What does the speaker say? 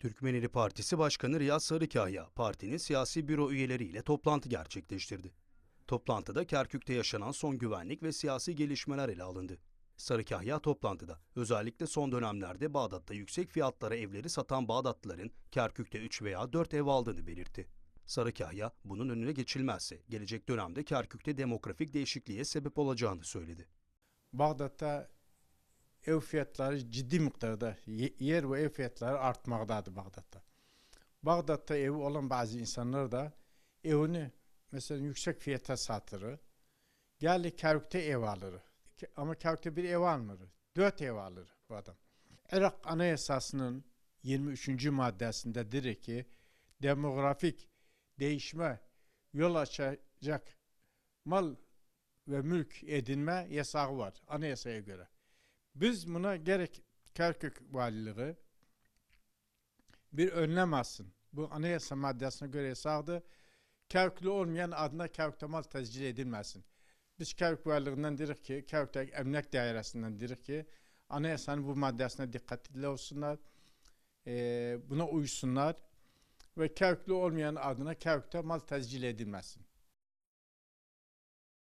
Türkmeneli Partisi Başkanı Riyaz Sarıkaya, partinin siyasi büro üyeleriyle toplantı gerçekleştirdi. Toplantıda Kerkük'te yaşanan son güvenlik ve siyasi gelişmeler ele alındı. Sarıkahya toplantıda özellikle son dönemlerde Bağdat'ta yüksek fiyatlara evleri satan Bağdatlıların Kerkük'te 3 veya 4 ev aldığını belirtti. Sarıkahya bunun önüne geçilmezse gelecek dönemde Kerkük'te demografik değişikliğe sebep olacağını söyledi. Bağdat'ta ev fiyatları ciddi miktarda yer ve ev fiyatları artmaktadır Bağdat'ta. Bağdat'ta evi olan bazı insanlar da evini mesela yüksek fiyata satırı. Geldi Kerkük'te ev alır. Ama Kerkük'te bir ev almır. Dört ev alır bu adam. Irak Anayasası'nın 23. maddesinde diyor ki demografik değişme yol açacak mal ve mülk edinme yasağı var anayasaya göre. Biz buna gerek Kerkük Valiliği bir önlem alsın. Bu anayasa maddesine göre sağdı. Kerküklü olmayan adına Kerkük'te mal tezcil edilmesin. Biz Kerkük Valiliğinden dedik ki, Kerkük'teki emlak dairesinden dedik ki, anayasanın bu maddesine dikkatli olsunlar. E, buna uysunlar ve Kerküklü olmayan adına Kerkük'te mal tezcil edilmesin.